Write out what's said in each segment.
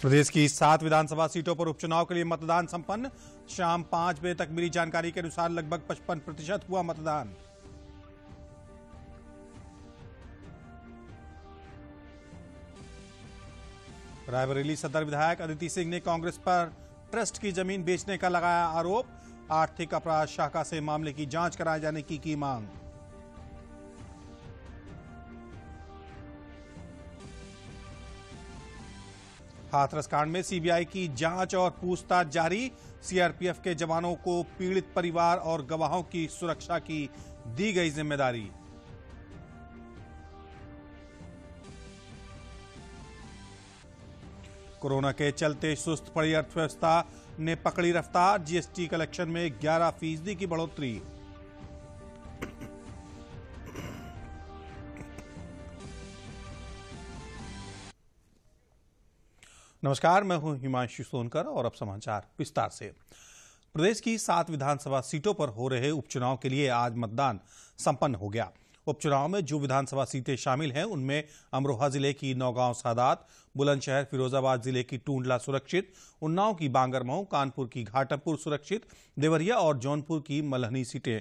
प्रदेश की सात विधानसभा सीटों पर उपचुनाव के लिए मतदान संपन्न शाम पांच बजे तक मिली जानकारी के अनुसार लगभग पचपन प्रतिशत हुआ मतदान रायबरेली सदर विधायक अदिति सिंह ने कांग्रेस पर ट्रस्ट की जमीन बेचने का लगाया आरोप आर्थिक अपराध शाखा से मामले की जांच कराए जाने की की मांग हाथरस कांड में सीबीआई की जांच और पूछताछ जारी सीआरपीएफ के जवानों को पीड़ित परिवार और गवाहों की सुरक्षा की दी गई जिम्मेदारी कोरोना के चलते सुस्त पड़ी अर्थव्यवस्था ने पकड़ी रफ्तार जीएसटी कलेक्शन में 11 फीसदी की बढ़ोतरी नमस्कार मैं हूं हिमांशु सोनकर और अब समाचार विस्तार से प्रदेश की सात विधानसभा सीटों पर हो रहे उपचुनाव के लिए आज मतदान संपन्न हो गया उपचुनाव में जो विधानसभा सीटें शामिल हैं उनमें अमरोहा जिले की नौगांव सादात बुलंदशहर फिरोजाबाद जिले की टूंडला सुरक्षित उन्नाव की बांगरमऊ कानपुर की घाटमपुर सुरक्षित देवरिया और जौनपुर की मलहनी सीटें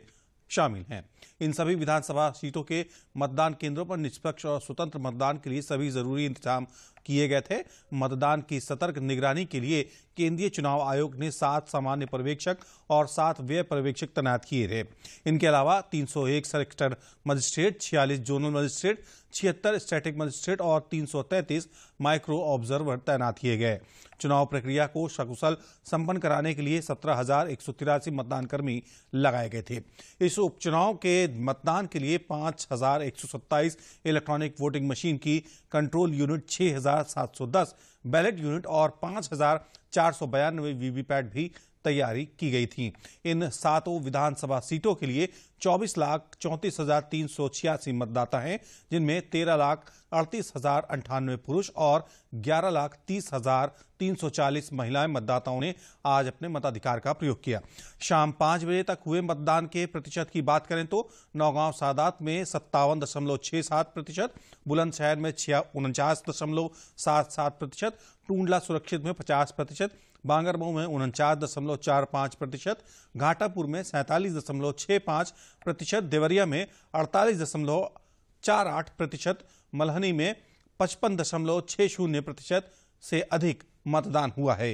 शामिल हैं इन सभी विधानसभा सीटों के मतदान केंद्रों पर निष्पक्ष और स्वतंत्र मतदान के लिए सभी जरूरी इंतजाम किए गए थे मतदान की सतर्क निगरानी के लिए केंद्रीय चुनाव आयोग ने सात सामान्य पर्यवेक्षक और सात व्यय पर्यवेक्षक तैनात किए थे इनके अलावा 301 सेक्टर मजिस्ट्रेट 46 जोनल मजिस्ट्रेट छिहत्तर स्टैटिक मजिस्ट्रेट और 333 माइक्रो ऑब्जर्वर तैनात किए गए चुनाव प्रक्रिया को सकुशल संपन्न कराने के लिए सत्रह मतदान कर्मी लगाए गए थे इस उपचुनाव के मतदान के लिए पाँच इलेक्ट्रॉनिक वोटिंग मशीन की कंट्रोल यूनिट छह सात सौ दस बैलेट यूनिट और पांच हजार चार सौ बयानवे वीवीपैट भी तैयारी की गई थी इन सातों विधानसभा सीटों के लिए चौबीस लाख चौंतीस हजार तीन सौ छियासी मतदाता हैं जिनमें तेरह लाख अड़तीस हजार अंठानवे पुरुष और ग्यारह लाख तीस हजार तीन सौ चालीस महिलाएं मतदाताओं ने आज अपने मताधिकार का प्रयोग किया शाम पांच बजे तक हुए मतदान के प्रतिशत की बात करें तो नौगांव सादात में सत्तावन दशमलव छह सात प्रतिशत बुलंदशहर में उनचास दशमलव सात सात प्रतिशत टूडला सुरक्षित में पचास प्रतिशत बांगरमऊ में उनचास दशमलव चार पाँच प्रतिशत घाटापुर में सैंतालीस दशमलव छः पाँच प्रतिशत देवरिया में अड़तालीस दशमलव चार आठ प्रतिशत मलहनी में पचपन दशमलव छः शून्य प्रतिशत से अधिक मतदान हुआ है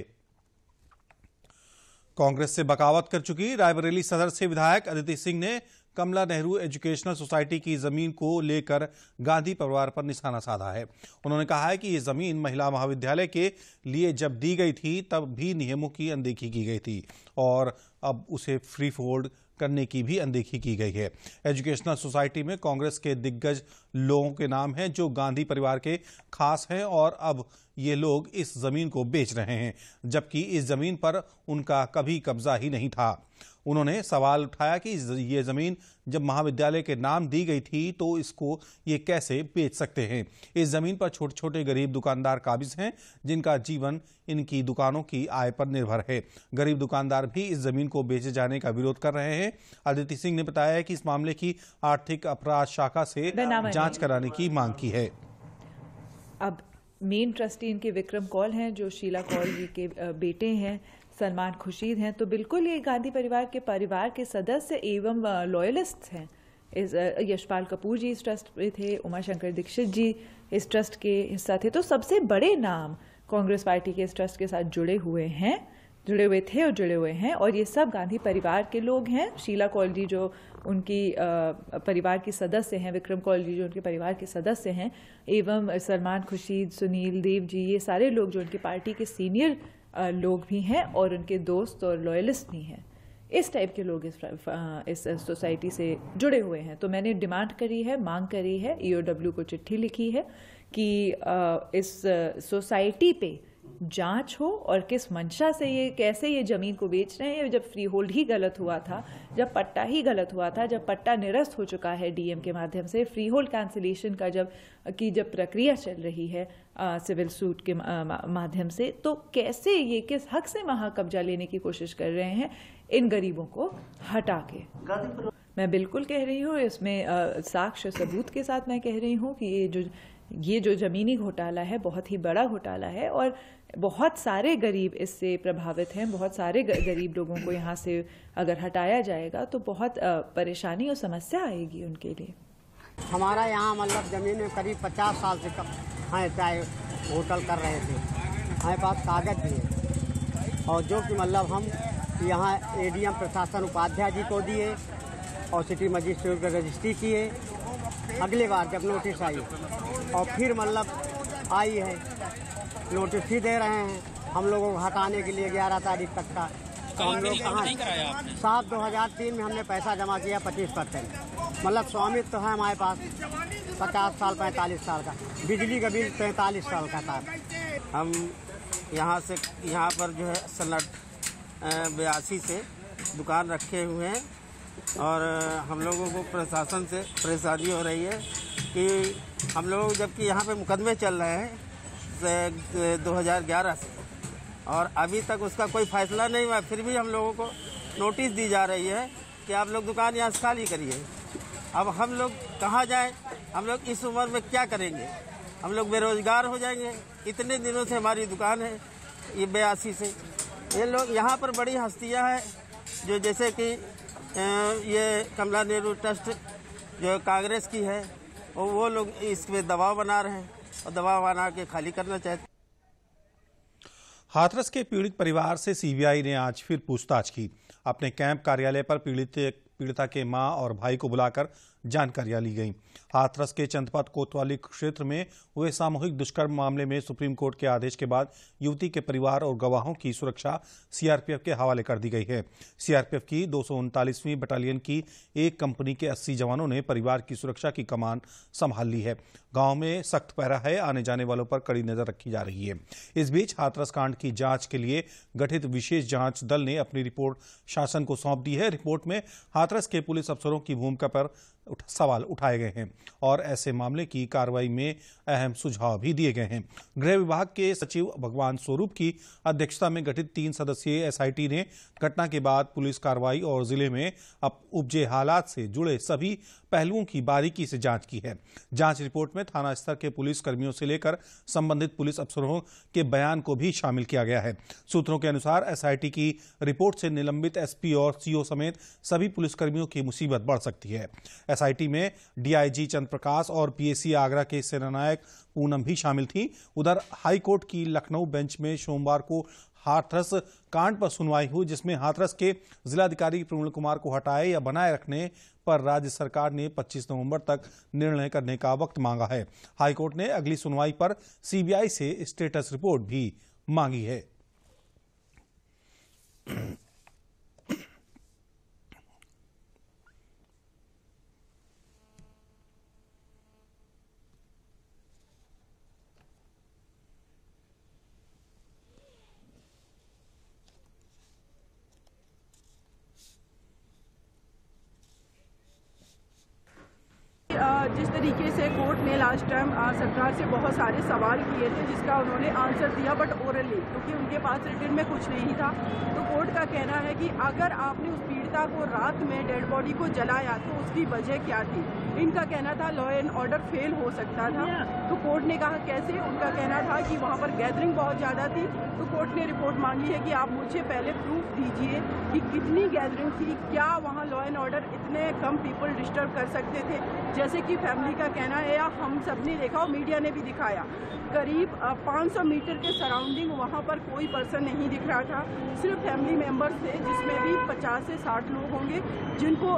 कांग्रेस से बगावत कर चुकी रायबरेली सदर से विधायक अदिति सिंह ने कमला नेहरू एजुकेशनल सोसाइटी की जमीन को लेकर गांधी परिवार पर निशाना साधा है उन्होंने कहा है कि ये जमीन महिला महाविद्यालय के लिए जब दी गई थी तब भी नियमों की अनदेखी की गई थी और अब उसे फ्री फोल्ड करने की भी अनदेखी की गई है एजुकेशनल सोसाइटी में कांग्रेस के दिग्गज लोगों के नाम हैं जो गांधी परिवार के खास हैं और अब ये लोग इस जमीन को बेच रहे हैं जबकि इस जमीन पर उनका कभी कब्जा ही नहीं था उन्होंने सवाल उठाया कि ये जमीन जब महाविद्यालय के नाम दी गई थी तो इसको ये कैसे बेच सकते हैं इस जमीन पर छोटे छोटे गरीब दुकानदार काबिज हैं जिनका जीवन इनकी दुकानों की आय पर निर्भर है गरीब दुकानदार भी इस जमीन को बेचे जाने का विरोध कर रहे हैं अदिति सिंह ने बताया कि इस मामले की आर्थिक अपराध शाखा से जांच कराने की मांग की है अब मेन ट्रस्टी इनके विक्रम कौल हैं जो शीला कौल जी के बेटे हैं सलमान खुर्शीद हैं तो बिल्कुल ये गांधी परिवार के परिवार के सदस्य एवं लॉयलिस्ट हैं इस यशपाल कपूर जी इस ट्रस्ट में थे उमा शंकर दीक्षित जी इस ट्रस्ट के हिस्सा थे तो सबसे बड़े नाम कांग्रेस पार्टी के इस ट्रस्ट के साथ जुड़े हुए हैं जुड़े हुए थे और जुड़े हुए हैं और ये सब गांधी परिवार के लोग हैं शीला कौल जी जो उनकी परिवार की सदस्य हैं विक्रम कौल जी जो उनके परिवार के सदस्य हैं एवं सलमान खुर्शीद सुनील देव जी ये सारे लोग जो उनकी पार्टी के सीनियर लोग भी हैं और उनके दोस्त और लॉयलिस्ट भी हैं इस टाइप के लोग इस इस सोसाइटी से जुड़े हुए हैं तो मैंने डिमांड करी है मांग करी है ईओडब्ल्यू e को चिट्ठी लिखी है कि इस सोसाइटी पे जांच हो और किस मंशा से ये कैसे ये ज़मीन को बेच रहे हैं जब फ्री होल्ड ही गलत हुआ था जब पट्टा ही गलत हुआ था जब पट्टा निरस्त हो चुका है डीएम के माध्यम से फ्री होल्ड कैंसिलेशन का जब की जब प्रक्रिया चल रही है आ, सिविल सूट के माध्यम से तो कैसे ये किस हक से कब्जा लेने की कोशिश कर रहे हैं इन गरीबों को हटा के मैं बिल्कुल कह रही हूँ इसमें साक्ष्य सबूत के साथ मैं कह रही हूँ कि ये जो ये जो ज़मीनी घोटाला है बहुत ही बड़ा घोटाला है और बहुत सारे गरीब इससे प्रभावित हैं बहुत सारे गरीब लोगों को यहाँ से अगर हटाया जाएगा तो बहुत परेशानी और समस्या आएगी उनके लिए हमारा यहाँ मतलब ज़मीन में करीब पचास साल से कम हैं चाहे होटल कर रहे थे हमारे पास कागज भी है और जो कि मतलब हम यहाँ एडीएम प्रशासन उपाध्याय जी को दिए और सिटी मजिस्ट्रेट रजिस्ट्री किए अगले बार जब नोटिस आई और फिर मतलब आई है नोटिस ही दे रहे हैं हम लोगों को हटाने के लिए ग्यारह तारीख तक का हम लोग कहाँ सात दो हजार तीन में हमने पैसा जमा किया पच्चीस परसेंट मतलब स्वामित्व तो है हमारे पास पचास साल पैंतालीस साल का बिजली का बिल पैंतालीस साल का था हम यहाँ से यहाँ पर जो है सलट बयासी से दुकान रखे हुए हैं और हम लोगों को प्रशासन से परेशानी हो रही है कि हम लोग जबकि यहाँ पे मुकदमे चल रहे हैं दो हज़ार से और अभी तक उसका कोई फैसला नहीं हुआ फिर भी हम लोगों को नोटिस दी जा रही है कि आप लोग दुकान यहाँ से खाली करिए अब हम लोग कहाँ जाएं हम लोग इस उम्र में क्या करेंगे हम लोग बेरोजगार हो जाएंगे इतने दिनों से हमारी दुकान है ये बयासी से ये लोग यहाँ पर बड़ी हस्तियाँ हैं जो जैसे कि ये कमला नेहरू ट्रस्ट जो कांग्रेस की है और वो लोग इस पे दबाव बना रहे हैं और दबाव बना के खाली करना चाहते हाथरस के पीड़ित परिवार से सीबीआई ने आज फिर पूछताछ की अपने कैंप कार्यालय पर पीड़ित पीड़िता के मां और भाई को बुलाकर जानकारियां ली गई हाथरस के चंदपत कोतवाली क्षेत्र में हुए सामूहिक दुष्कर्म मामले में सुप्रीम कोर्ट के आदेश के बाद युवती के परिवार और गवाहों की सुरक्षा सीआरपीएफ के हवाले कर दी गई है सीआरपीएफ की दो बटालियन की एक कंपनी के अस्सी जवानों ने परिवार की सुरक्षा की कमान संभाल ली है गांव में सख्त पहरा है आने जाने वालों पर कड़ी नजर रखी जा रही है इस बीच हाथरस कांड की जांच के लिए गठित विशेष जांच दल ने अपनी रिपोर्ट शासन को सौंप दी है रिपोर्ट में हाथरस के पुलिस अफसरों की भूमिका पर उठ, सवाल उठाए गए हैं और ऐसे मामले की कार्रवाई में अहम सुझाव भी दिए गए हैं गृह विभाग के सचिव भगवान स्वरूप की अध्यक्षता में गठित तीन सदस्यीय एसआईटी ने घटना के बाद पुलिस कार्रवाई और जिले में अब उपजे हालात से जुड़े सभी पहलुओं की बारीकी से जांच की है जांच रिपोर्ट में में थाना स्तर के पुलिस कर्मियों से लेकर संबंधित पुलिस अफसरों के बयान को भी शामिल किया गया है सूत्रों के अनुसार एसआईटी की रिपोर्ट से निलंबित एसपी और सीओ समेत सभी पुलिसकर्मियों की मुसीबत बढ़ सकती है एसआईटी में डीआईजी चंद्रप्रकाश और पीएसी आगरा के सेनानायक पूनम भी शामिल थी उधर हाईकोर्ट की लखनऊ बेंच में सोमवार को हाथरस कांड पर सुनवाई हुई जिसमें हाथरस के जिलाधिकारी प्रवीण कुमार को हटाए या बनाए रखने पर राज्य सरकार ने 25 नवंबर तक निर्णय करने का वक्त मांगा है हाईकोर्ट ने अगली सुनवाई पर सीबीआई से स्टेटस रिपोर्ट भी मांगी है ने लास्ट टाइम सरकार से बहुत सारे सवाल किए थे जिसका उन्होंने आंसर दिया बट ओरली क्योंकि तो उनके पास रिटर्न में कुछ नहीं था तो कोर्ट का कहना है कि अगर आपने उस पीड़िता को रात में डेड बॉडी को जलाया तो उसकी वजह क्या थी इनका कहना था लॉ एंड ऑर्डर फेल हो सकता था तो कोर्ट ने कहा कैसे उनका कहना था कि वहाँ पर गैदरिंग बहुत ज़्यादा थी तो कोर्ट ने रिपोर्ट मांगी है कि आप मुझे पहले प्रूफ दीजिए कि कितनी गैदरिंग थी क्या वहाँ लॉ एंड ऑर्डर इतने कम पीपल डिस्टर्ब कर सकते थे जैसे कि फैमिली का कहना है या हम सब ने देखा और मीडिया ने भी दिखाया करीब 500 मीटर के सराउंडिंग वहाँ पर कोई पर्सन नहीं दिख रहा था सिर्फ फैमिली मेम्बर्स थे जिसमें भी 50 से 60 लोग होंगे जिनको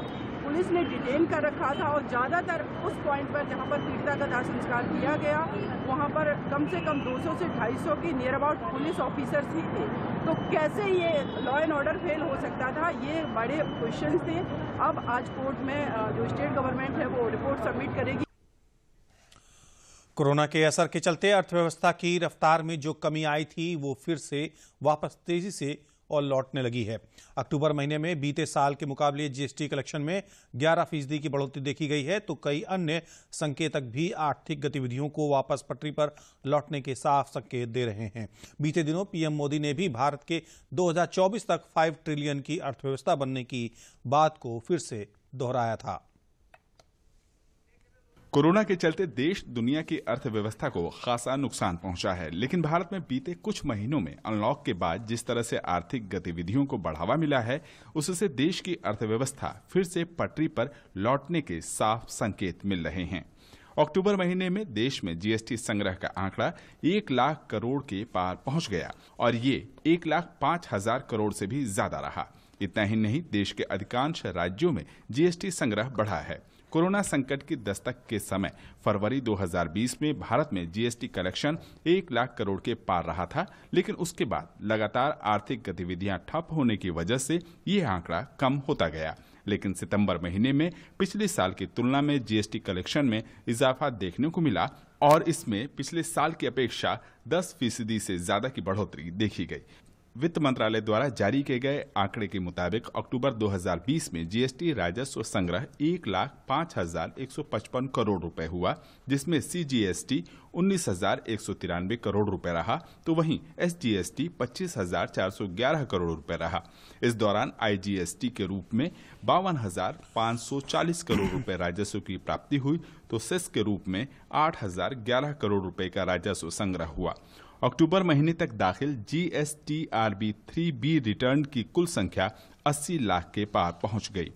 पुलिस ने डिटेन कर रखा था और ज़्यादातर उस पॉइंट पर जहाँ पर पीड़िता का दाह संस्कार किया गया वहाँ पर कम से कम 200 से 250 के नियर अबाउट पुलिस ऑफिसर्स ही थे तो कैसे ये लॉ एंड ऑर्डर फेल हो सकता था ये बड़े क्वेश्चन थे अब आज कोर्ट में जो स्टेट गवर्नमेंट है वो रिपोर्ट सबमिट करेगी कोरोना के असर के चलते अर्थव्यवस्था की रफ्तार में जो कमी आई थी वो फिर से वापस तेजी से और लौटने लगी है अक्टूबर महीने में बीते साल के मुकाबले जीएसटी कलेक्शन में 11 फीसदी की बढ़ोतरी देखी गई है तो कई अन्य संकेतक भी आर्थिक गतिविधियों को वापस पटरी पर लौटने के साफ संकेत दे रहे हैं बीते दिनों पीएम मोदी ने भी भारत के दो तक फाइव ट्रिलियन की अर्थव्यवस्था बनने की बात को फिर से दोहराया था कोरोना के चलते देश दुनिया की अर्थव्यवस्था को खासा नुकसान पहुंचा है लेकिन भारत में बीते कुछ महीनों में अनलॉक के बाद जिस तरह से आर्थिक गतिविधियों को बढ़ावा मिला है उससे देश की अर्थव्यवस्था फिर से पटरी पर लौटने के साफ संकेत मिल रहे हैं अक्टूबर महीने में देश में जीएसटी संग्रह का आंकड़ा एक लाख करोड़ के पार पहुंच गया और ये एक लाख पांच हजार करोड़ से भी ज्यादा रहा इतना ही नहीं देश के अधिकांश राज्यों में जीएसटी संग्रह बढ़ा है कोरोना संकट की दस्तक के समय फरवरी 2020 में भारत में जीएसटी कलेक्शन एक लाख करोड़ के पार रहा था लेकिन उसके बाद लगातार आर्थिक गतिविधियां ठप होने की वजह से ये आंकड़ा कम होता गया लेकिन सितंबर महीने में पिछले साल की तुलना में जीएसटी कलेक्शन में इजाफा देखने को मिला और इसमें पिछले साल की अपेक्षा 10 फीसदी से ज्यादा की बढ़ोतरी देखी गई वित्त मंत्रालय द्वारा जारी किए गए आंकड़े के मुताबिक अक्टूबर 2020 में जीएसटी राजस्व संग्रह एक लाख पाँच हजार एक सौ पचपन करोड़ रुपए हुआ जिसमें सीजीएसटी उन्नीस हजार एक सौ तिरानवे करोड़ रुपए रहा तो वहीं एसजीएसटी पच्चीस हजार चार सौ ग्यारह करोड़ रुपए रहा इस दौरान आईजीएसटी के रूप में बावन हजार पाँच सौ चालीस करोड़ रुपए राजस्व की प्राप्ति हुई तो सेस e के रूप में आठ हजार ग्यारह करोड़ रुपए का राजस्व संग्रह हुआ अक्टूबर महीने तक दाखिल G S T R B three B return की कुल संख्या 80 लाख के पार पहुंच गई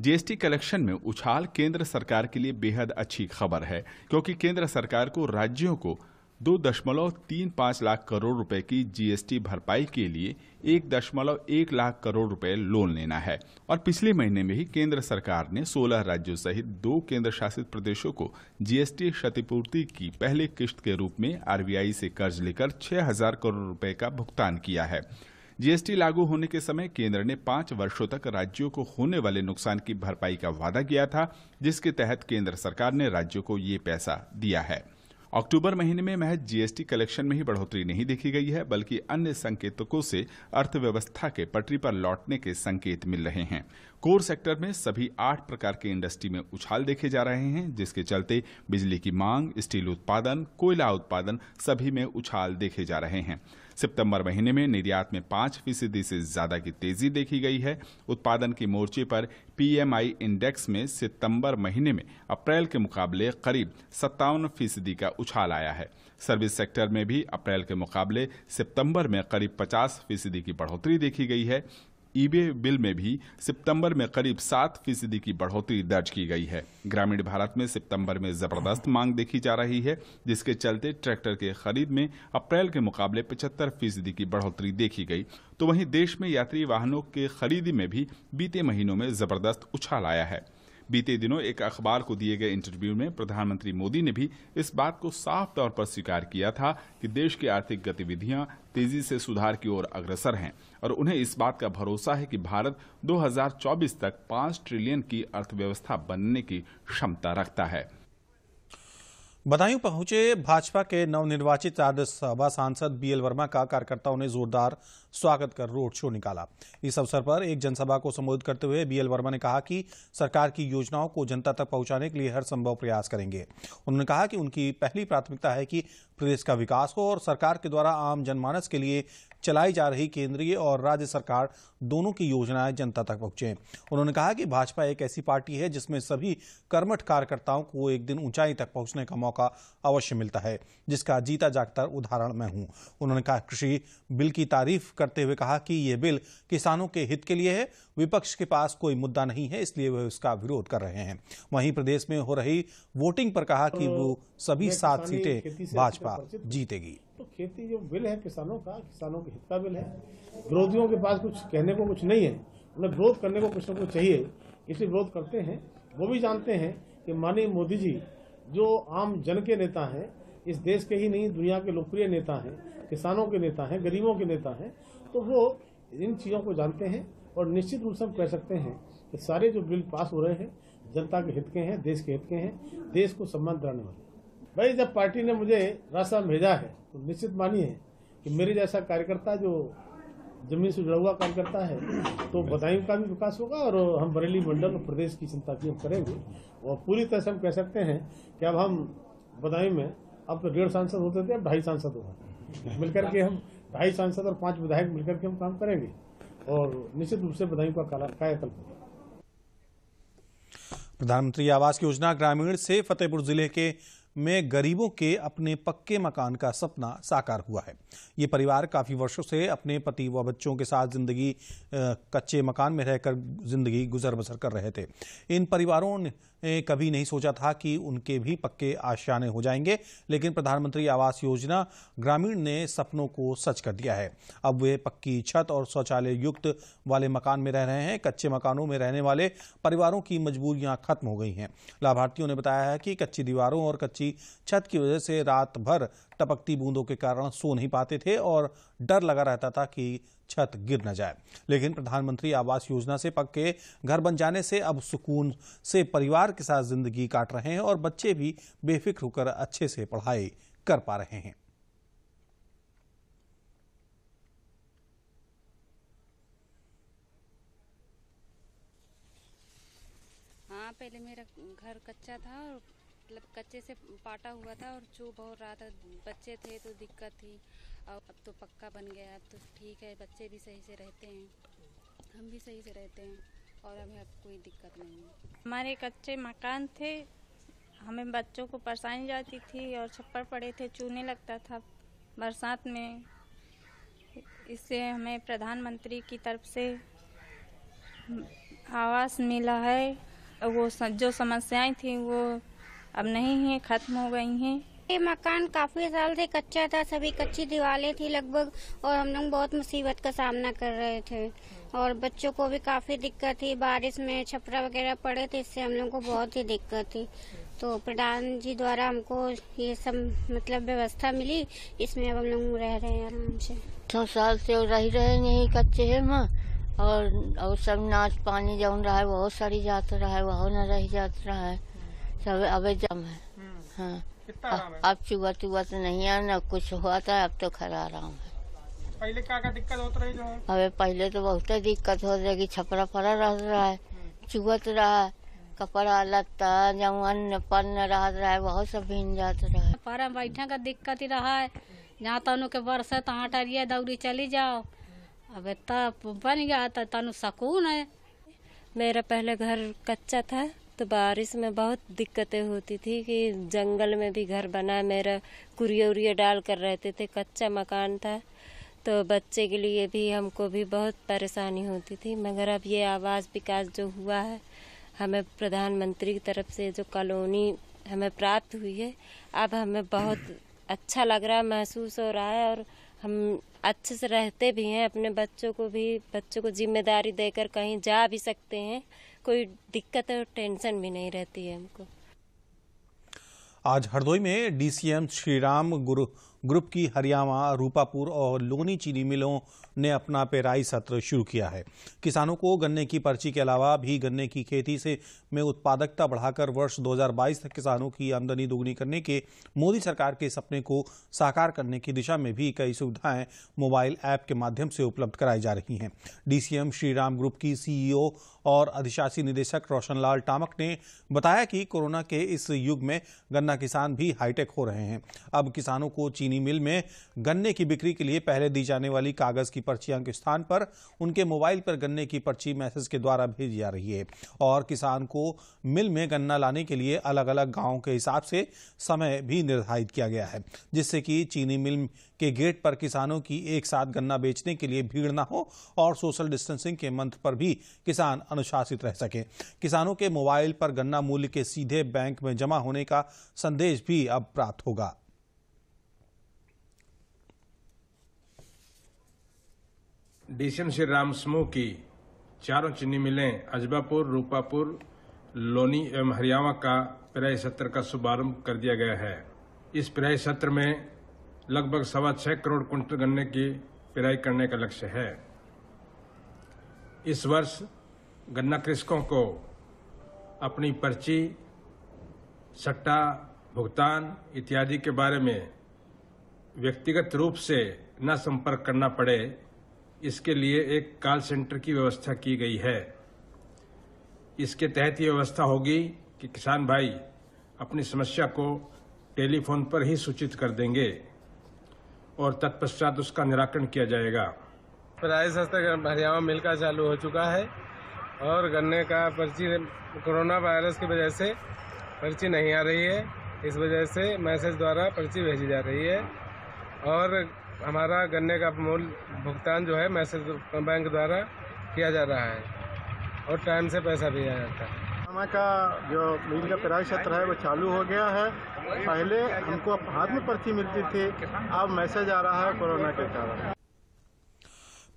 जीएसटी कलेक्शन में उछाल केंद्र सरकार के लिए बेहद अच्छी खबर है क्योंकि केंद्र सरकार को राज्यों को दो दशमलव तीन पाँच लाख करोड़ रुपए की जीएसटी भरपाई के लिए एक दशमलव एक लाख करोड़ रुपए लोन लेना है और पिछले महीने में ही केंद्र सरकार ने 16 राज्यों सहित दो केंद्र शासित प्रदेशों को जीएसटी क्षतिपूर्ति की पहली किश्त के रूप में आरबीआई से कर्ज लेकर 6000 करोड़ रुपए का भुगतान किया है जीएसटी लागू होने के समय केंद्र ने पांच वर्षों तक राज्यों को होने वाले नुकसान की भरपाई का वादा किया था जिसके तहत केंद्र सरकार ने राज्यों को ये पैसा दिया है अक्टूबर महीने में महज जीएसटी कलेक्शन में ही बढ़ोतरी नहीं देखी गई है बल्कि अन्य संकेतकों से अर्थव्यवस्था के पटरी पर लौटने के संकेत मिल रहे हैं कोर सेक्टर में सभी आठ प्रकार के इंडस्ट्री में उछाल देखे जा रहे हैं जिसके चलते बिजली की मांग स्टील उत्पादन कोयला उत्पादन सभी में उछाल देखे जा रहे हैं सितंबर महीने में निर्यात में पांच फीसदी से ज़्यादा की तेजी देखी गई है उत्पादन के मोर्चे पर पीएमआई इंडेक्स में सितंबर महीने में अप्रैल के मुकाबले करीब सत्तावन फीसदी का उछाल आया है सर्विस सेक्टर में भी अप्रैल के मुकाबले सितंबर में करीब 50 फीसदी की बढ़ोतरी देखी गई है ईबे बिल में भी सितंबर में करीब सात फीसदी की बढ़ोतरी दर्ज की गई है ग्रामीण भारत में सितंबर में जबरदस्त मांग देखी जा रही है जिसके चलते ट्रैक्टर के खरीद में अप्रैल के मुकाबले पचहत्तर फीसदी की बढ़ोतरी देखी गई तो वहीं देश में यात्री वाहनों के खरीद में भी बीते महीनों में जबरदस्त उछाल आया है बीते दिनों एक अखबार को दिए गए इंटरव्यू में प्रधानमंत्री मोदी ने भी इस बात को साफ तौर पर स्वीकार किया था कि देश की आर्थिक गतिविधियां तेजी से सुधार की ओर अग्रसर हैं और उन्हें इस बात का भरोसा है कि भारत 2024 तक 5 ट्रिलियन की अर्थव्यवस्था बनने की क्षमता रखता है बदायूं पहुंचे भाजपा के नवनिर्वाचित राज्यसभा सांसद बीएल वर्मा का कार्यकर्ताओं ने जोरदार स्वागत कर रोड शो निकाला इस अवसर पर एक जनसभा को संबोधित करते हुए बीएल वर्मा ने कहा कि सरकार की योजनाओं को जनता तक पहुंचाने के लिए हर संभव प्रयास करेंगे उन्होंने कहा कि उनकी पहली प्राथमिकता है कि प्रदेश का विकास हो और सरकार के द्वारा आम जनमानस के लिए चलाई जा रही केंद्रीय और राज्य सरकार दोनों की योजनाएं जनता तक पहुंचे उन्होंने कहा कि भाजपा एक ऐसी पार्टी है जिसमें सभी कर्मठ कार्यकर्ताओं को एक दिन ऊंचाई तक पहुंचने का मौका अवश्य मिलता है जिसका जीता जागता उदाहरण मैं हूं उन्होंने कहा कृषि बिल की तारीफ करते हुए कहा कि ये बिल किसानों के हित के लिए है विपक्ष के पास कोई मुद्दा नहीं है इसलिए वह उसका विरोध कर रहे हैं वहीं प्रदेश में हो रही वोटिंग पर कहा कि वो तो सभी सात सीटें भाजपा जीतेगी तो खेती जो बिल है किसानों का किसानों के हित का बिल है विरोधियों के पास कुछ कहने को कुछ नहीं है उन्हें विरोध करने को कुछ ना कुछ चाहिए इसलिए विरोध करते हैं वो भी जानते हैं कि माननीय मोदी जी जो आम जन के नेता हैं इस देश के ही नहीं दुनिया के लोकप्रिय नेता हैं किसानों के नेता हैं गरीबों के नेता हैं तो वो इन चीज़ों को जानते हैं और निश्चित रूप से हम कह सकते हैं कि सारे जो बिल पास हो रहे हैं जनता के हित के हैं देश के हित के हैं देश को सम्मान दिलाने वाले भाई जब पार्टी ने मुझे रास्ता भेजा है तो निश्चित मानिए कि मेरे जैसा कार्यकर्ता जो जमीन से जुड़ा हुआ कार्यकर्ता है तो बदायूं का भी विकास होगा और हम बरेली मंडल और प्रदेश की चिंता की हम करेंगे और पूरी तरह से हम कह सकते हैं कि अब हम बदायूं में अब तो डेढ़ सांसद होते थे अब ढाई सांसद होगा मिलकर के हम ढाई सांसद और पांच विधायक मिलकर के हम काम करेंगे और निश्चित रूप से बदायूं का कायाकल्प होगा प्रधानमंत्री आवास योजना ग्रामीण से फतेहपुर जिले के में गरीबों के अपने पक्के मकान का सपना साकार हुआ है ये परिवार काफ़ी वर्षों से अपने पति व बच्चों के साथ ज़िंदगी कच्चे मकान में रहकर ज़िंदगी गुजर बसर कर रहे थे इन परिवारों ने कभी नहीं सोचा था कि उनके भी पक्के आशियाने हो जाएंगे लेकिन प्रधानमंत्री आवास योजना ग्रामीण ने सपनों को सच कर दिया है अब वे पक्की छत और शौचालय युक्त वाले मकान में रह रहे हैं कच्चे मकानों में रहने वाले परिवारों की मजबूरियां खत्म हो गई हैं लाभार्थियों ने बताया है कि कच्ची दीवारों और कच्ची छत की वजह से रात भर टपकती बूंदों के कारण सो नहीं पाते बनाते थे और डर लगा रहता था कि छत गिर न जाए लेकिन प्रधानमंत्री आवास योजना से पक्के घर बन जाने से अब सुकून से परिवार के साथ जिंदगी काट रहे हैं और बच्चे भी बेफिक्र होकर अच्छे से पढ़ाई कर पा रहे हैं हाँ, पहले मेरा घर कच्चा था और मतलब कच्चे से पाटा हुआ था और चूप हो रहा था बच्चे थे तो दिक्कत थी और अब तो पक्का बन गया अब तो ठीक है बच्चे भी सही से रहते हैं हम भी सही से रहते हैं और हमें अब कोई दिक्कत नहीं है हमारे कच्चे मकान थे हमें बच्चों को परेशानी जाती थी और छप्पर पड़े थे चूने लगता था बरसात में इससे हमें प्रधानमंत्री की तरफ से आवास मिला है वो जो समस्याएं थी वो अब नहीं है खत्म हो गई हैं ये मकान काफी साल से कच्चा था सभी कच्ची दीवारें थी लगभग और हम लोग बहुत मुसीबत का सामना कर रहे थे और बच्चों को भी काफी दिक्कत थी बारिश में छपरा वगैरह पड़े थे इससे हम लोग को बहुत ही दिक्कत थी तो प्रधान जी द्वारा हमको ये सब मतलब व्यवस्था मिली इसमें अब हम लोग रह रहे हैं आराम से छो साल से रह रहे नहीं कच्चे है माँ और और सब नाच पानी जो रहा है बहुत सारी जात रहा है वह न रह जात रहा है सब जम है हम्म। हाँ अब चुहा चुहा तो नहीं है कुछ हुआ था अब तो खरा आराम है पहले क्या क्या दिक्कत होती रही जो है अबे पहले तो बहुत दिक्कत हो रही छपरा फरा रह रहा है हम्म। चुहत तो रहा है कपड़ा लत्ता अन्न पन्न रह रहा है बहुत सब भीन जात रहा है पर बैठे का दिक्कत ही रहा है जहाँ तनु के बरस है तहाँ टरिए दौड़ी चली जाओ अब तब बन गया था तो तनु सकून है मेरा पहले घर कच्चा था तो बारिश में बहुत दिक्कतें होती थी कि जंगल में भी घर बना मेरा कुरिया उरिया डाल कर रहते थे कच्चा मकान था तो बच्चे के लिए भी हमको भी बहुत परेशानी होती थी मगर अब ये आवास विकास जो हुआ है हमें प्रधानमंत्री की तरफ से जो कॉलोनी हमें प्राप्त हुई है अब हमें बहुत अच्छा लग रहा महसूस हो रहा है और हम अच्छे से रहते भी हैं अपने बच्चों को भी बच्चों को जिम्मेदारी देकर कहीं जा भी सकते हैं कोई दिक्कत और टेंशन भी नहीं रहती है हमको आज हरदोई में डीसीएम श्रीराम गुरु ग्रुप की हरियाणा रूपापुर और लोनी चीनी मिलों ने अपना पेराई सत्र शुरू किया है किसानों को गन्ने की पर्ची के अलावा भी गन्ने की खेती से में उत्पादकता बढ़ाकर वर्ष 2022 तक किसानों की आमदनी दोगुनी करने के मोदी सरकार के सपने को साकार करने की दिशा में भी कई सुविधाएं मोबाइल ऐप के माध्यम से उपलब्ध कराई जा रही हैं डीसीएम श्रीराम ग्रुप की सीईओ और अधिशासी निदेशक रोशनलाल टामक ने बताया कि कोरोना के इस युग में गन्ना किसान भी हाईटेक हो रहे हैं अब किसानों को चीनी मिल में गन्ने की बिक्री के लिए पहले दी जाने वाली कागज़ की पर्चियां के स्थान पर उनके मोबाइल पर गन्ने की पर्ची मैसेज के द्वारा भेजी जा रही है और किसान को मिल में गन्ना लाने के लिए अलग अलग गाँव के हिसाब से समय भी निर्धारित किया गया है जिससे कि चीनी मिल के गेट पर किसानों की एक साथ गन्ना बेचने के लिए भीड़ ना हो और सोशल डिस्टेंसिंग के मंत्र पर भी किसान अनुशासित रह सके किसानों के मोबाइल पर गन्ना मूल्य के सीधे बैंक में जमा होने का संदेश भी अब प्राप्त होगा डीसीएम श्री राम समूह की चारों चीनी मिलें अजबापुर रूपापुर लोनी एवं हरियाणा का पिराई सत्र का शुभारंभ कर दिया गया है इस पिराई सत्र में लगभग सवा छह करोड़ क्विंटल गन्ने की पिराई करने का लक्ष्य है इस वर्ष गन्ना कृषकों को अपनी पर्ची सट्टा भुगतान इत्यादि के बारे में व्यक्तिगत रूप से न संपर्क करना पड़े इसके लिए एक कॉल सेंटर की व्यवस्था की गई है इसके तहत ये व्यवस्था होगी कि किसान भाई अपनी समस्या को टेलीफोन पर ही सूचित कर देंगे और तत्पश्चात उसका निराकरण किया जाएगा प्राइस हस्तक हरियाणा मिल का चालू हो चुका है और गन्ने का पर्ची कोरोना वायरस की वजह से पर्ची नहीं आ रही है इस वजह से मैसेज द्वारा पर्ची भेजी जा रही है और हमारा गन्ने का मूल भुगतान जो है मैसेज बैंक द्वारा किया जा रहा है और टाइम से पैसा भेजा जाता है हमारा का जो बिजली का किराया सत्र है वो चालू हो गया है पहले हमको हाथ में पर्ची मिलती थी अब मैसेज आ रहा है कोरोना के कारण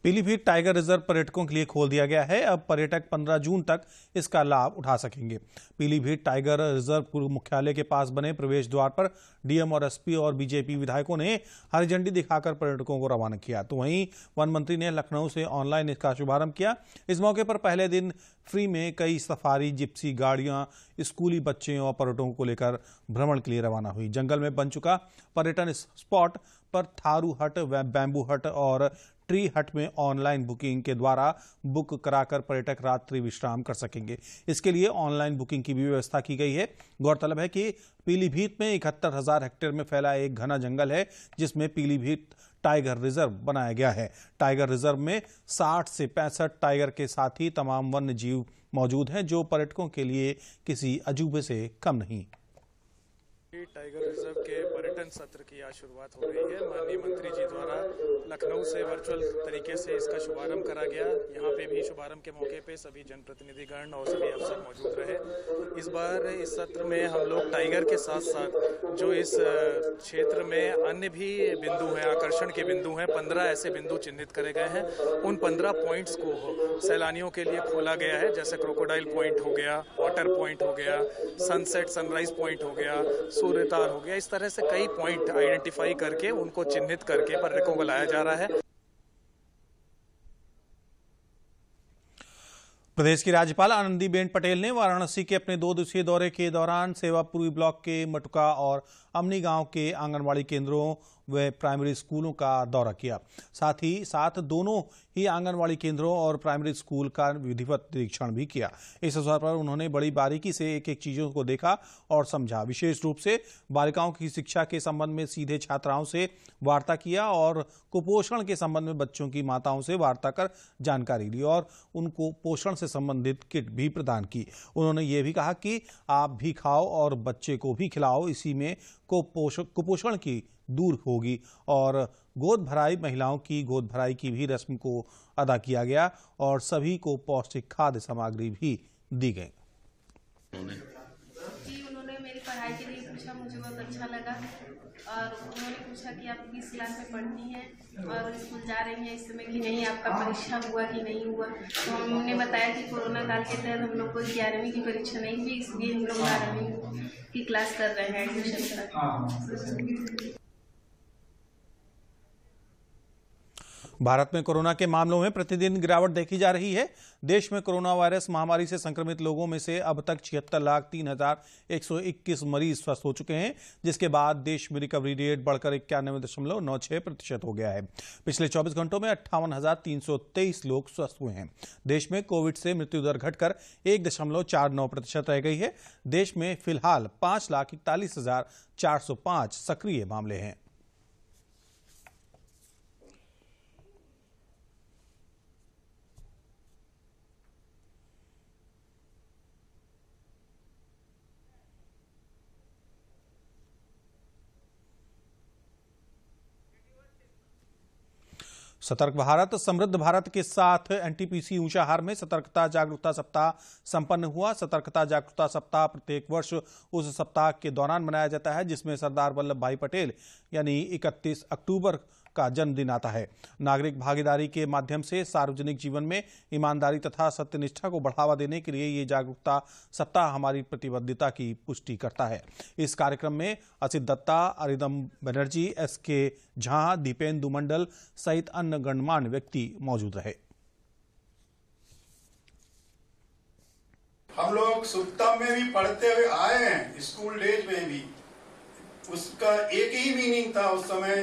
पीलीभीत टाइगर रिजर्व पर्यटकों के लिए खोल दिया गया है अब पर्यटक 15 जून तक इसका लाभ उठा सकेंगे पीलीभीत टाइगर रिजर्व पूर्व मुख्यालय के पास बने प्रवेश द्वार पर डीएम और एसपी और बीजेपी विधायकों ने हरी झंडी दिखाकर पर्यटकों को रवाना किया तो वहीं वन मंत्री ने लखनऊ से ऑनलाइन इसका शुभारंभ किया इस मौके पर पहले दिन फ्री में कई सफारी जिप्सी गाड़ियां स्कूली बच्चे और पर्यटकों को लेकर भ्रमण के लिए रवाना हुई जंगल में बन चुका पर्यटन स्पॉट पर थारू हट बैंबू हट और ट्री हट में ऑनलाइन बुकिंग के द्वारा बुक कराकर पर्यटक रात्रि विश्राम कर सकेंगे इसके लिए ऑनलाइन बुकिंग की भी व्यवस्था की गई है गौरतलब है कि पीलीभीत में इकहत्तर हजार हेक्टेयर में फैला एक घना जंगल है जिसमें पीलीभीत टाइगर रिजर्व बनाया गया है टाइगर रिजर्व में 60 से पैंसठ टाइगर के साथ ही तमाम वन्य जीव मौजूद हैं जो पर्यटकों के लिए किसी अजूबे से कम नहीं टाइगर रिजर्व के उद्घाटन सत्र की आज शुरुआत हो रही है माननीय मंत्री जी द्वारा लखनऊ से वर्चुअल तरीके से इसका शुभारंभ करा गया यहाँ पे भी शुभारंभ के मौके पे सभी जनप्रतिनिधिगण और सभी अफसर मौजूद रहे इस बार इस सत्र में हम लोग टाइगर के साथ साथ जो इस क्षेत्र में अन्य भी बिंदु हैं आकर्षण के बिंदु हैं पंद्रह ऐसे बिंदु चिन्हित करे गए हैं उन पंद्रह पॉइंट्स को सैलानियों के लिए खोला गया है जैसे क्रोकोडाइल पॉइंट हो गया वाटर पॉइंट हो गया सनसेट सनराइज पॉइंट हो गया सूर्यतार हो गया इस तरह से कई कई पॉइंट आइडेंटिफाई करके उनको चिन्हित करके पर्यटकों को लाया जा रहा है प्रदेश की राज्यपाल आनंदीबेन पटेल ने वाराणसी के अपने दो दिवसीय दौरे के दौरान सेवापुरी ब्लॉक के मटुका और अमनी गांव के आंगनवाड़ी केंद्रों वे प्राइमरी स्कूलों का दौरा किया साथ ही साथ दोनों ही आंगनवाड़ी केंद्रों और प्राइमरी स्कूल का विधिवत निरीक्षण भी किया इस अवसर पर उन्होंने बड़ी बारीकी से एक एक चीजों को देखा और समझा विशेष रूप से बालिकाओं की शिक्षा के संबंध में सीधे छात्राओं से वार्ता किया और कुपोषण के संबंध में बच्चों की माताओं से वार्ता कर जानकारी ली और उनको पोषण से संबंधित किट भी प्रदान की उन्होंने ये भी कहा कि आप भी खाओ और बच्चे को भी खिलाओ इसी में कुपोषण की दूर होगी और गोद भराई महिलाओं की गोद भराई की भी रस्म को अदा किया गया और सभी को पौष्टिक खाद्य सामग्री भी दी गई पढ़ाई के लिए पूछा मुझे बहुत अच्छा लगा और उन्होंने पूछा कि आप किस क्लास में पढ़ती हैं और स्कूल जा रही हैं इस समय कि नहीं आपका परीक्षा हुआ कि नहीं हुआ तो हमने बताया कि कोरोना काल के तहत हम लोग को ग्यारहवीं की परीक्षा नहीं हुई इसलिए हम लोग बारहवीं की क्लास कर रहे हैं एडमिशन भारत में कोरोना के मामलों में प्रतिदिन गिरावट देखी जा रही है देश में कोरोना वायरस महामारी से संक्रमित लोगों में से अब तक छिहत्तर लाख तीन हजार एक सौ इक्कीस मरीज स्वस्थ हो चुके हैं जिसके बाद देश में रिकवरी रेट बढ़कर इक्यानवे दशमलव नौ छह प्रतिशत हो गया है पिछले चौबीस घंटों में अट्ठावन हजार तीन सौ तेईस लोग स्वस्थ हुए हैं देश में कोविड से मृत्यु दर घटकर एक दशमलव चार नौ प्रतिशत रह गई है देश में फिलहाल पांच लाख इकतालीस हजार चार सौ पांच सक्रिय मामले हैं सतर्क भारत समृद्ध भारत के साथ एनटीपीसी ऊंचाहार में सतर्कता जागरूकता सप्ताह संपन्न हुआ सतर्कता जागरूकता सप्ताह प्रत्येक वर्ष उस सप्ताह के दौरान मनाया जाता है जिसमें सरदार वल्लभ भाई पटेल यानी 31 अक्टूबर का जन्मदिन आता है नागरिक भागीदारी के माध्यम से सार्वजनिक जीवन में ईमानदारी तथा सत्यनिष्ठा को बढ़ावा देने के लिए ये जागरूकता सप्ताह हमारी प्रतिबद्धता की पुष्टि करता है इस कार्यक्रम में असित दत्ता अरिदम बनर्जी एस के झा दीपेंदु मंडल सहित अन्य गणमान्य व्यक्ति मौजूद रहे हम लोग सुप्तम में भी पढ़ते हुए आए हैं स्कूल डेज में भी उसका एक ही मीनिंग था उस समय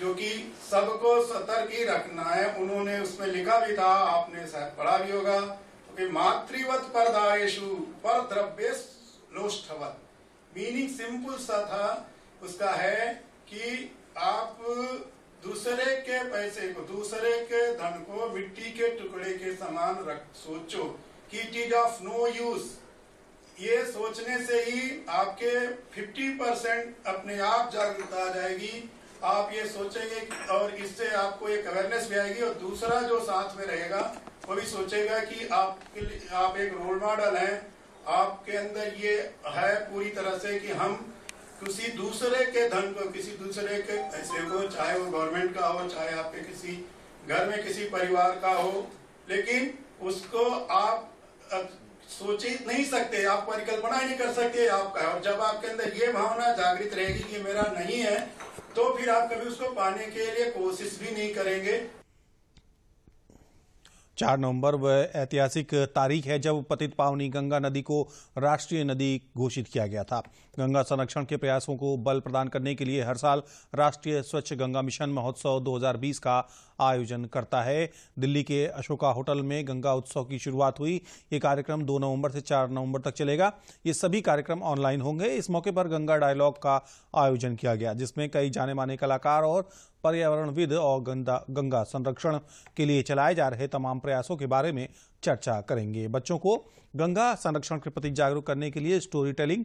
जो कि सबको सतर्क ही रखना है उन्होंने उसमें लिखा भी था आपने शायद पढ़ा भी होगा क्योंकि तो मातृवत दायशु पर द्रव्य लोष्ठवत मीनिंग सिंपल सा था उसका है कि आप दूसरे के पैसे को दूसरे के धन को मिट्टी के टुकड़े के समान रख सोचो कि it is of no use ये सोचने से ही आपके 50 परसेंट अपने आप जागरूकता आ जाएगी आप ये सोचेंगे और इससे आपको एक अवेयरनेस भी आएगी और दूसरा जो साथ में रहेगा वो भी सोचेगा कि आप आप एक रोल मॉडल हैं आपके अंदर ये है पूरी तरह से कि हम किसी दूसरे के धन को किसी दूसरे के पैसे को चाहे वो गवर्नमेंट का हो चाहे आपके किसी घर में किसी परिवार का हो लेकिन उसको आप सोच ही नहीं सकते आप परिकल्पना ही नहीं कर सकते आपका और जब आपके अंदर ये भावना जागृत रहेगी कि मेरा नहीं है तो फिर आप कभी उसको पाने के लिए कोशिश भी नहीं करेंगे चार नवंबर वह ऐतिहासिक तारीख है जब पतित पावनी गंगा नदी को राष्ट्रीय नदी घोषित किया गया था गंगा संरक्षण के प्रयासों को बल प्रदान करने के लिए हर साल राष्ट्रीय स्वच्छ गंगा मिशन महोत्सव 2020 का आयोजन करता है दिल्ली के अशोका होटल में गंगा उत्सव की शुरुआत हुई ये कार्यक्रम दो नवम्बर से चार नवम्बर तक चलेगा ये सभी कार्यक्रम ऑनलाइन होंगे इस मौके पर गंगा डायलॉग का आयोजन किया गया जिसमें कई जाने माने कलाकार और पर्यावरणविद और गंगा संरक्षण के लिए चलाए जा रहे तमाम प्रयासों के बारे में चर्चा करेंगे बच्चों को गंगा संरक्षण के प्रति जागरूक करने के लिए स्टोरी टेलिंग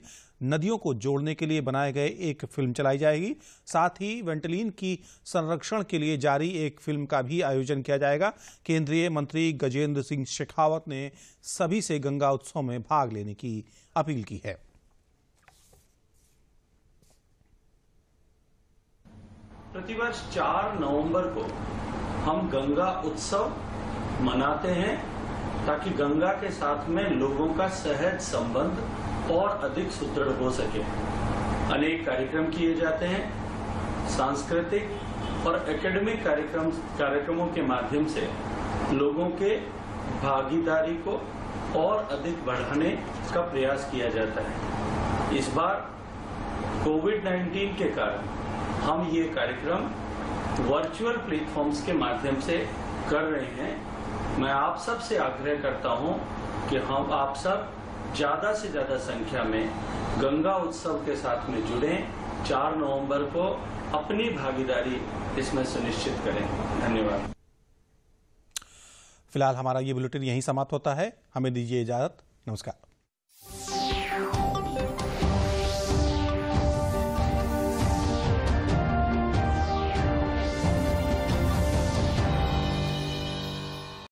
नदियों को जोड़ने के लिए बनाए गए एक फिल्म चलाई जाएगी साथ ही वेंटलिन की संरक्षण के लिए जारी एक फिल्म का भी आयोजन किया जाएगा केंद्रीय मंत्री गजेंद्र सिंह शेखावत ने सभी से गंगा उत्सव में भाग लेने की अपील की है प्रतिवर्ष 4 नवंबर को हम गंगा उत्सव मनाते हैं ताकि गंगा के साथ में लोगों का सहज संबंध और अधिक सुदृढ़ हो सके अनेक कार्यक्रम किए जाते हैं सांस्कृतिक और एकेडमिक कार्यक्रम कार्यक्रमों के माध्यम से लोगों के भागीदारी को और अधिक बढ़ाने का प्रयास किया जाता है इस बार कोविड 19 के कारण हम ये कार्यक्रम वर्चुअल प्लेटफॉर्म्स के माध्यम से कर रहे हैं मैं आप सब से आग्रह करता हूं कि हम आप सब ज्यादा से ज्यादा संख्या में गंगा उत्सव के साथ में जुड़े चार नवंबर को अपनी भागीदारी इसमें सुनिश्चित करें धन्यवाद फिलहाल हमारा ये बुलेटिन यहीं समाप्त होता है हमें दीजिए इजाजत नमस्कार